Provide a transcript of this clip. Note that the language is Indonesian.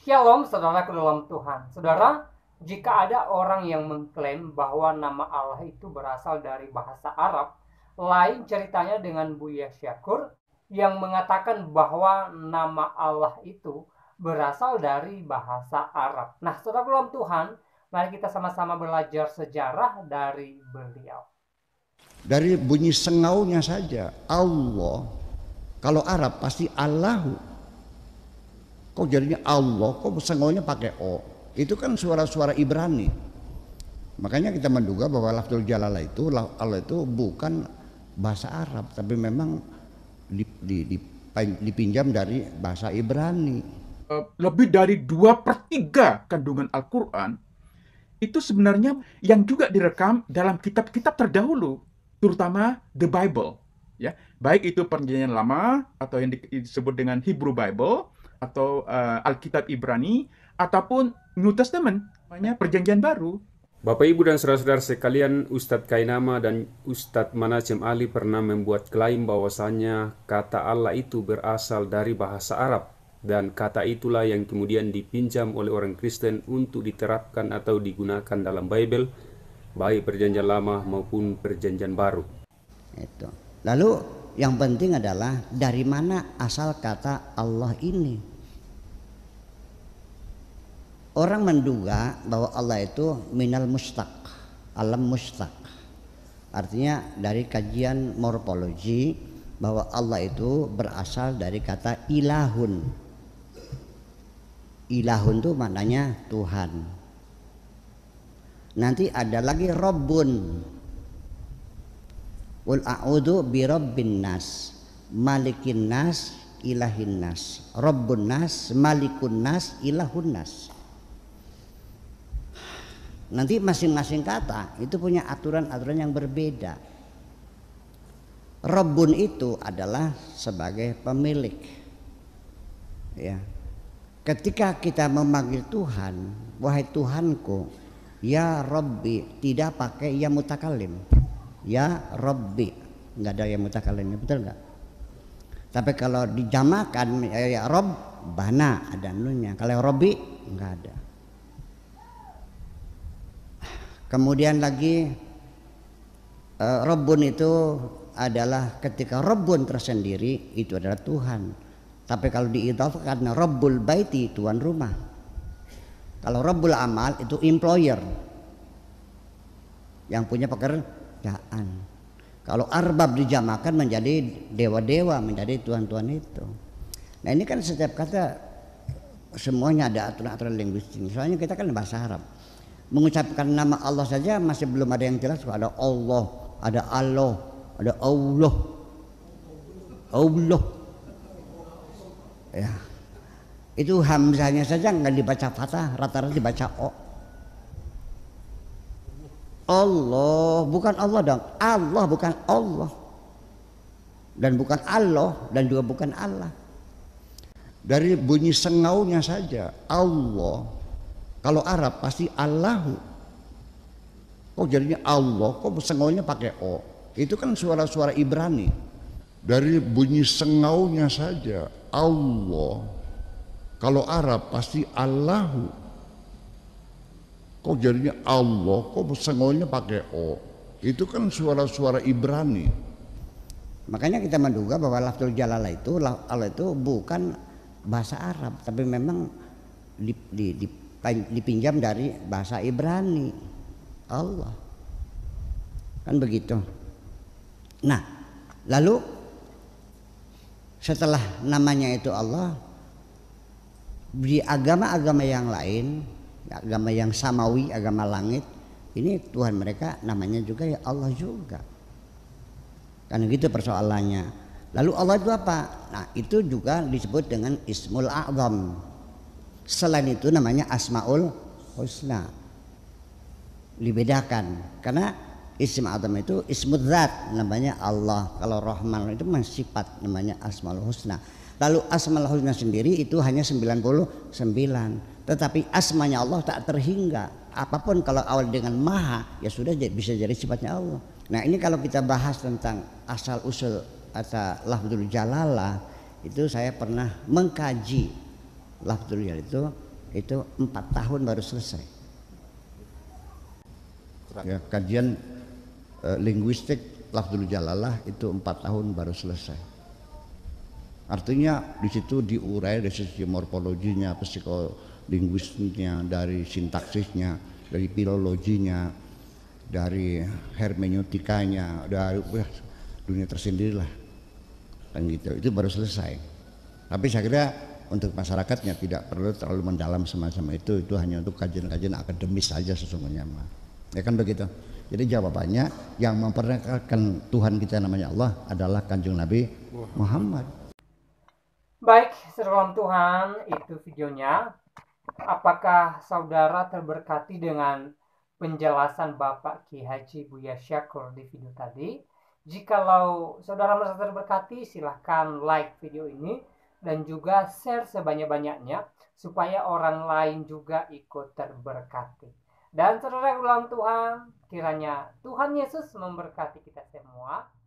Shalom ya, ke dalam Tuhan. Saudara, jika ada orang yang mengklaim bahwa nama Allah itu berasal dari bahasa Arab, lain ceritanya dengan Buya Syakur yang mengatakan bahwa nama Allah itu berasal dari bahasa Arab. Nah, saudara ke dalam Tuhan, mari kita sama-sama belajar sejarah dari beliau. Dari bunyi sengaunya saja, Allah, kalau Arab pasti Allahu kok jadinya Allah kok sengolnya pakai o itu kan suara-suara Ibrani makanya kita menduga bahwa lafzul Jalalah itu Allah itu bukan bahasa Arab tapi memang dipinjam dari bahasa Ibrani eh, lebih dari dua per tiga kandungan Al-Quran itu sebenarnya yang juga direkam dalam kitab-kitab terdahulu terutama the Bible ya baik itu perjanjian lama atau yang disebut dengan Hebrew Bible atau uh, Alkitab Ibrani ataupun New Testament, namanya Perjanjian Baru. Bapak Ibu dan saudara-saudara sekalian, Ustadz Kainama dan Ustadz Manajem Ali pernah membuat klaim bahwasanya kata Allah itu berasal dari bahasa Arab dan kata itulah yang kemudian dipinjam oleh orang Kristen untuk diterapkan atau digunakan dalam Bible baik perjanjian lama maupun perjanjian baru. Itu. Lalu yang penting adalah dari mana asal kata Allah ini? Orang menduga bahwa Allah itu minal mustaq, alam mustaq. Artinya dari kajian morfologi bahwa Allah itu berasal dari kata ilahun. Ilahun itu maknanya Tuhan. Nanti ada lagi robbun. Ul a'udhu bi Rabbin nas, malikin nas, ilahin nas. Rabbun nas, malikun nas, ilahun nas. Nanti masing-masing kata itu punya aturan-aturan yang berbeda. Robun itu adalah sebagai pemilik. Ya. Ketika kita memanggil Tuhan, wahai Tuhanku, ya Robbi, tidak pakai ya mutakalim. Ya Robbi, nggak ada yang mutakalimnya, betul nggak? Tapi kalau dijamakan ya, ya Rob, bana ada nunnya. Kalau Robbi nggak ada. Kemudian lagi eh, Rabbun itu adalah ketika Rabbun tersendiri itu adalah Tuhan. Tapi kalau karena Rabbul Baiti tuan rumah. Kalau Rabbul Amal itu employer yang punya pekerjaan. Kalau arbab dijamakan menjadi dewa-dewa, menjadi tuan-tuan itu. Nah ini kan setiap kata semuanya ada aturan-aturan linguistik. Soalnya kita kan bahasa Arab mengucapkan nama Allah saja masih belum ada yang jelas ada Allah ada Allah ada Allah Allah ya itu hamzahnya saja nggak dibaca fatah rata-rata dibaca o Allah bukan Allah dong Allah bukan Allah dan bukan Allah dan juga bukan Allah dari bunyi sengaunya saja Allah kalau Arab pasti Allahu. Kok oh, jadinya Allah, kok sengaunya pakai O. Itu kan suara-suara Ibrani. Dari bunyi sengaunya saja Allah. Kalau Arab pasti Allahu. Kok jadinya Allah, kok sengaunya pakai O. Itu kan suara-suara Ibrani. Makanya kita menduga bahwa lafzul Jalalah itu Allah itu bukan bahasa Arab tapi memang di, di, di, dipinjam dari bahasa Ibrani Allah kan begitu nah lalu setelah namanya itu Allah di agama-agama yang lain agama yang samawi agama langit ini Tuhan mereka namanya juga ya Allah juga Karena gitu persoalannya lalu Allah itu apa nah itu juga disebut dengan Ismul A'zam Selain itu namanya Asmaul Husna. Dibedakan karena isim Adam itu ismudzat namanya Allah. Kalau Rahman itu masih sifat namanya Asmaul Husna. Lalu Asmaul Husna sendiri itu hanya 99. Tetapi asmanya Allah tak terhingga. Apapun kalau awal dengan maha ya sudah bisa jadi sifatnya Allah. Nah ini kalau kita bahas tentang asal usul atau lafzul jalalah itu saya pernah mengkaji lafzul itu itu empat tahun baru selesai ya, kajian uh, linguistik lafzul jalalah itu empat tahun baru selesai artinya di situ diurai dari sisi morfologinya psikolinguistiknya dari sintaksisnya dari filologinya dari hermeneutikanya dari uh, dunia tersendirilah dan gitu itu baru selesai tapi saya kira untuk masyarakatnya tidak perlu terlalu mendalam semacam itu itu hanya untuk kajian-kajian akademis saja sesungguhnya mah ya kan begitu jadi jawabannya yang memperkenalkan Tuhan kita namanya Allah adalah kanjeng Nabi Muhammad baik seruan Tuhan itu videonya apakah saudara terberkati dengan penjelasan Bapak Ki Haji Buya Syakur di video tadi jikalau saudara merasa terberkati silahkan like video ini dan juga share sebanyak-banyaknya supaya orang lain juga ikut terberkati. Dan saudara ulang Tuhan, kiranya Tuhan Yesus memberkati kita semua.